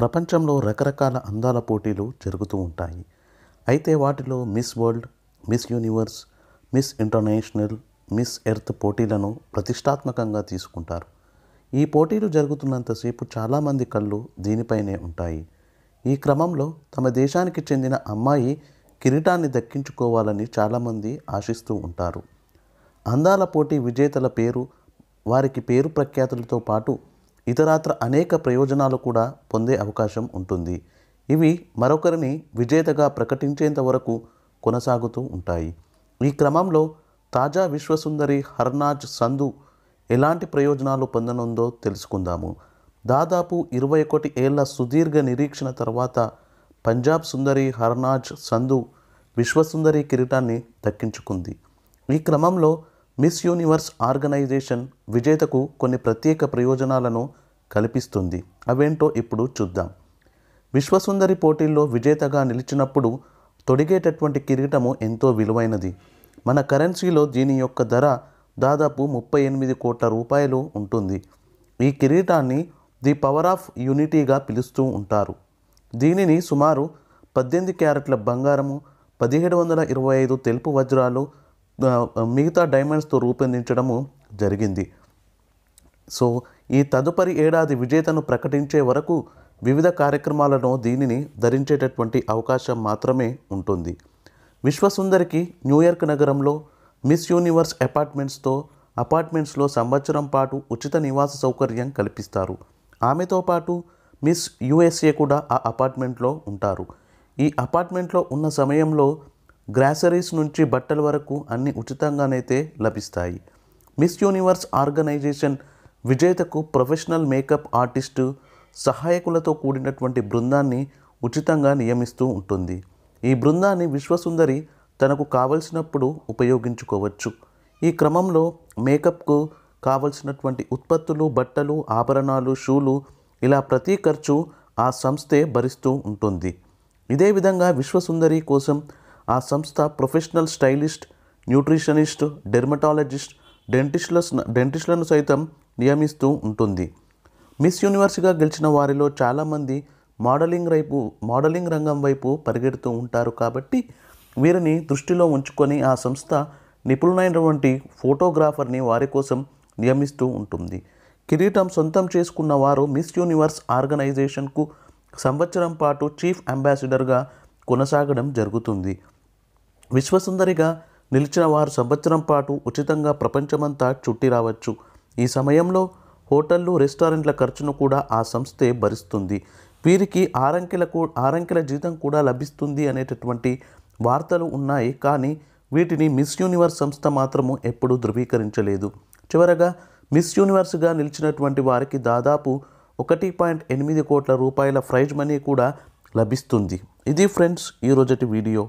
ప్రపంచంలో రకరకాల అందాల పోటీలు జరుగుతూ ఉంటాయి అయితే వాటిలో Miss World Miss Universe Miss International Miss Earth పోటీలను ప్రతిష్టాత్మకంగా తీసుకుంటారు ఈ పోటీలు జరుగుతున్నంతసేపు చాలామంది కళ్ళు దీనిపైనే ఉంటాయి ఈ క్రమంలో తమ దేశానికి చెందిన అమ్మాయి కిరీటాన్ని దక్కించుకోవాలని చాలామంది ఆశిస్తూ ఉంటారు అందాల పోటీ విజేతల పేరు వారికి పేరు ప్రఖ్యాతులతో పాటు ఇతరాత్ర అనేక ప్రయోజనాలు కూడా పొందే అవకాశం ఉంటుంది ఇవి మరొకరిని విజేతగా ప్రకటించేంత వరకు కొనసాగుతూ ఉంటాయి ఈ క్రమంలో తాజా విశ్వసుందరి హర్నాజ్ సంధు ఎలాంటి ప్రయోజనాలు పొందనుందో తెలుసుకుందాము దాదాపు ఇరవై ఒకటి ఏళ్ల సుదీర్ఘ నిరీక్షణ తర్వాత పంజాబ్ సుందరి హర్నాజ్ సంధు విశ్వసుందరి కిరీటాన్ని దక్కించుకుంది ఈ క్రమంలో మిస్ యూనివర్స్ ఆర్గనైజేషన్ విజేతకు కొన్ని ప్రత్యేక ప్రయోజనాలను కల్పిస్తుంది అవేంటో ఇప్పుడు చూద్దాం విశ్వసుందరి పోటీల్లో విజేతగా నిలిచినప్పుడు తొడిగేటటువంటి కిరీటము ఎంతో విలువైనది మన కరెన్సీలో దీని యొక్క ధర దాదాపు ముప్పై ఎనిమిది కోట్ల రూపాయలు ఉంటుంది ఈ కిరీటాన్ని ది పవర్ ఆఫ్ యూనిటీగా పిలుస్తూ ఉంటారు దీనిని సుమారు పద్దెనిమిది క్యారెట్ల బంగారము పదిహేడు వందల ఇరవై ఐదు తెలుపు వజ్రాలు మిగతా డైమండ్స్తో రూపొందించడము జరిగింది సో ఈ తదుపరి ఏడాది విజేతను ప్రకటించే వరకు వివిధ కార్యక్రమాలను దీనిని ధరించేటటువంటి అవకాశం మాత్రమే ఉంటుంది విశ్వసుందరికి న్యూయార్క్ నగరంలో మిస్ యూనివర్స్ అపార్ట్మెంట్స్తో అపార్ట్మెంట్స్లో సంవత్సరం పాటు ఉచిత నివాస సౌకర్యం కల్పిస్తారు ఆమెతో పాటు మిస్ యుఎస్ఏ కూడా ఆ అపార్ట్మెంట్లో ఉంటారు ఈ అపార్ట్మెంట్లో ఉన్న సమయంలో గ్రాసరీస్ నుంచి బట్టల వరకు అన్ని ఉచితంగానైతే లభిస్తాయి మిస్ యూనివర్స్ ఆర్గనైజేషన్ విజేతకు ప్రొఫెషనల్ మేకప్ ఆర్టిస్టు సహాయకులతో కూడినటువంటి బృందాన్ని ఉచితంగా నియమిస్తూ ఉంటుంది ఈ బృందాన్ని విశ్వసుందరి తనకు కావలసినప్పుడు ఉపయోగించుకోవచ్చు ఈ క్రమంలో మేకప్కు కావలసినటువంటి ఉత్పత్తులు బట్టలు ఆభరణాలు షూలు ఇలా ప్రతి ఖర్చు ఆ సంస్థే భరిస్తూ ఉంటుంది ఇదే విధంగా విశ్వసుందరి కోసం ఆ సంస్థ ప్రొఫెషనల్ స్టైలిస్ట్ న్యూట్రిషనిస్ట్ డెర్మటాలజిస్ట్ డెంటిస్టుల డెంటిస్టులను సైతం నియమిస్తూ ఉంటుంది మిస్ యూనివర్స్గా గెలిచిన వారిలో చాలామంది మోడలింగ్ వైపు మోడలింగ్ రంగం వైపు పరిగెడుతూ ఉంటారు కాబట్టి వీరిని దృష్టిలో ఉంచుకొని ఆ సంస్థ నిపుణులైనటువంటి ఫోటోగ్రాఫర్ని వారి కోసం నియమిస్తూ ఉంటుంది కిరీటం సొంతం చేసుకున్న వారు మిస్ యూనివర్స్ ఆర్గనైజేషన్కు సంవత్సరం పాటు చీఫ్ అంబాసిడర్గా కొనసాగడం జరుగుతుంది విశ్వసుందరిగా నిలిచిన వారు సంవత్సరం పాటు ఉచితంగా ప్రపంచమంతా చుట్టి రావచ్చు ఈ సమయంలో హోటళ్ళు రెస్టారెంట్ల ఖర్చును కూడా ఆ సంస్థే భరిస్తుంది వీరికి ఆరంకెలకు ఆరంకెల జీతం కూడా లభిస్తుంది అనేటటువంటి వార్తలు ఉన్నాయి కానీ వీటిని మిస్ యూనివర్స్ సంస్థ మాత్రము ఎప్పుడూ ధృవీకరించలేదు చివరగా మిస్ యూనివర్స్గా నిలిచినటువంటి వారికి దాదాపు ఒకటి పాయింట్ ఎనిమిది కోట్ల రూపాయల ప్రైజ్ మనీ కూడా లభిస్తుంది ఇది ఫ్రెండ్స్ ఈరోజటి వీడియో